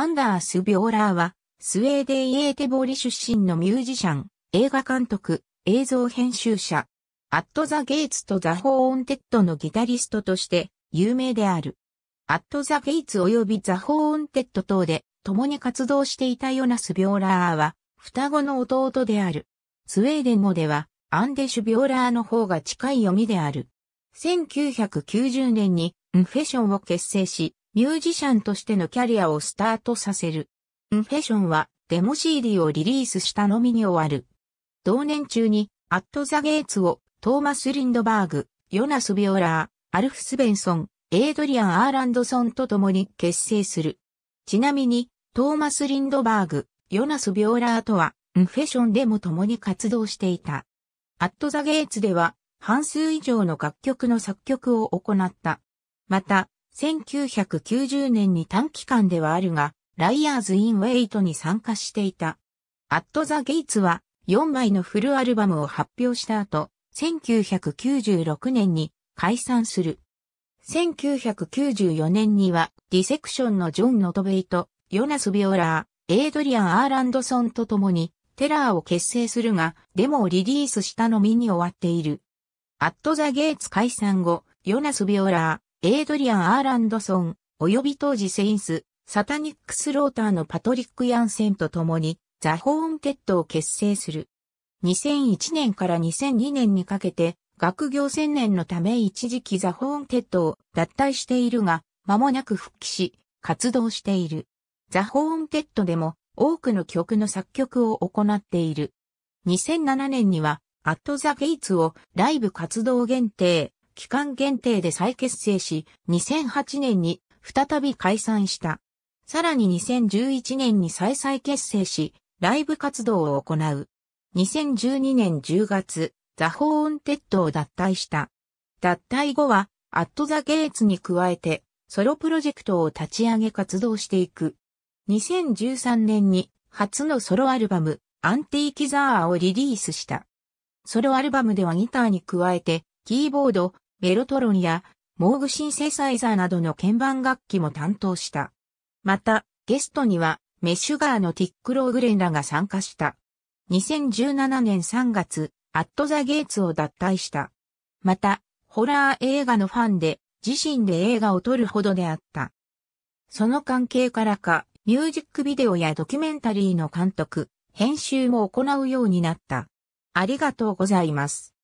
アンダース・ビョーラーは、スウェーデン・エーテボーリ出身のミュージシャン、映画監督、映像編集者、アット・ザ・ゲイツとザ・ホーンテッドのギタリストとして有名である。アット・ザ・ゲイツ及びザ・ホーンテッド等で共に活動していたヨナス・ビョーラーは、双子の弟である。スウェーデン語では、アンデシュ・ビョーラーの方が近い読みである。1990年に、ンフェションを結成し、ミュージシャンとしてのキャリアをスタートさせる。ンフェションはデモ CD をリリースしたのみに終わる。同年中に、アット・ザ・ゲイツをトーマス・リンドバーグ、ヨナス・ビオラー、アルフ・スベンソン、エイドリアン・アーランドソンと共に結成する。ちなみに、トーマス・リンドバーグ、ヨナス・ビオラーとは、ンフェションでも共に活動していた。アット・ザ・ゲイツでは、半数以上の楽曲の作曲を行った。また、1990年に短期間ではあるが、ライアーズ・イン・ウェイトに参加していた。アット・ザ・ゲイツは4枚のフルアルバムを発表した後、1996年に解散する。1994年にはディセクションのジョン・ノトベイト、ヨナス・ビオラー、エイドリアン・アーランドソンと共にテラーを結成するが、デモをリリースしたのみに終わっている。アット・ザ・ゲイツ解散後、ヨナス・ビオラー、エイドリアン・アーランドソン、及び当時セインス、サタニックスローターのパトリック・ヤンセンと共に、ザ・ホーンテッドを結成する。2001年から2002年にかけて、学業専念のため一時期ザ・ホーンテッドを脱退しているが、間もなく復帰し、活動している。ザ・ホーンテッドでも多くの曲の作曲を行っている。2007年には、アット・ザ・ゲイツをライブ活動限定、期間限定で再結成し、2008年に再び解散した。さらに2011年に再々結成し、ライブ活動を行う。2012年10月、ザ・ホーンテッドを脱退した。脱退後は、アット・ザ・ゲイツに加えて、ソロプロジェクトを立ち上げ活動していく。2013年に初のソロアルバム、アンティーキザーをリリースした。ソロアルバムではギターに加えて、キーボード、メロトロンや、モーグシンセサイザーなどの鍵盤楽器も担当した。また、ゲストには、メッシュガーのティック・ローグレンらが参加した。2017年3月、アット・ザ・ゲイツを脱退した。また、ホラー映画のファンで、自身で映画を撮るほどであった。その関係からか、ミュージックビデオやドキュメンタリーの監督、編集も行うようになった。ありがとうございます。